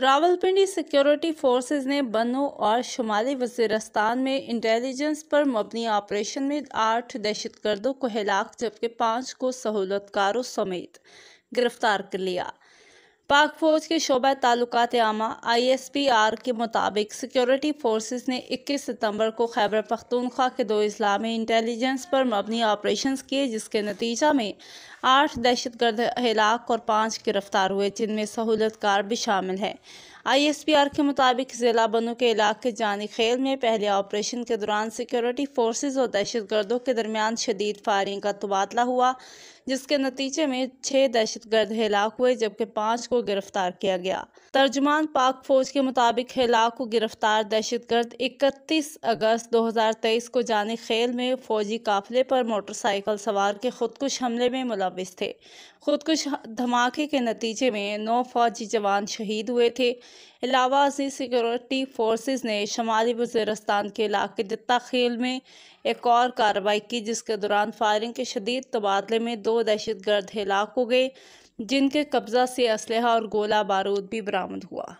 Rawalpindi security forces ने बनो और शुमाली वजीरस्तान में इंटेलिजेंस पर मबनी ऑपरेशन में आठ दहशतगर्दों को हिलाक जबकि पाँच को सहूलतकारों समेत गिरफ्तार कर लिया पाक फौज के शोबा ताल्लुकात आमा आईएसपीआर के मुताबिक सिक्योरिटी फोर्सेस ने 21 सितंबर को खैबर पख्तूनख्वा के दो इस्लामी इंटेलिजेंस पर मबनी ऑपरेशंस किए जिसके नतीजा में आठ दहशत गर्द हलाक और पाँच गिरफ्तार हुए जिनमें सहूलत कार भी शामिल है आईएसपीआर के मुताबिक ज़िला बनू के इलाके जानी खेल में पहले ऑपरेशन के दौरान सिक्योरिटी फोर्स और दहशत गर्दों के दरमियान शदीद फायरिंग का तबादला हुआ जिसके नतीजे में छः दहशत गर्द हलाक हुए जबकि पाँच को गिरफ्तार किया गया तर्जमान पाक फौज के मुताबिक हिलाक को गिरफ्तार दहशत गर्द इकतीस अगस्त 2023 को जाने खेल में फौजी काफिले पर मोटरसाइकिल सवार के खुदकुश हमले में मुलविस थे खुदकुश धमाके के नतीजे में नौ फौजी जवान शहीद हुए थे अलावा इलावा सिक्योरिटी फोर्सेस ने शमाली वजरस्तान के इलाके दत्ता खेल में एक और कार्रवाई की जिसके दौरान फायरिंग के शदीद तबादले में दो दहशत गर्द हिलाक हो गए जिनके कब्जा से असलहा और गोला बारूद भी बरामद हुआ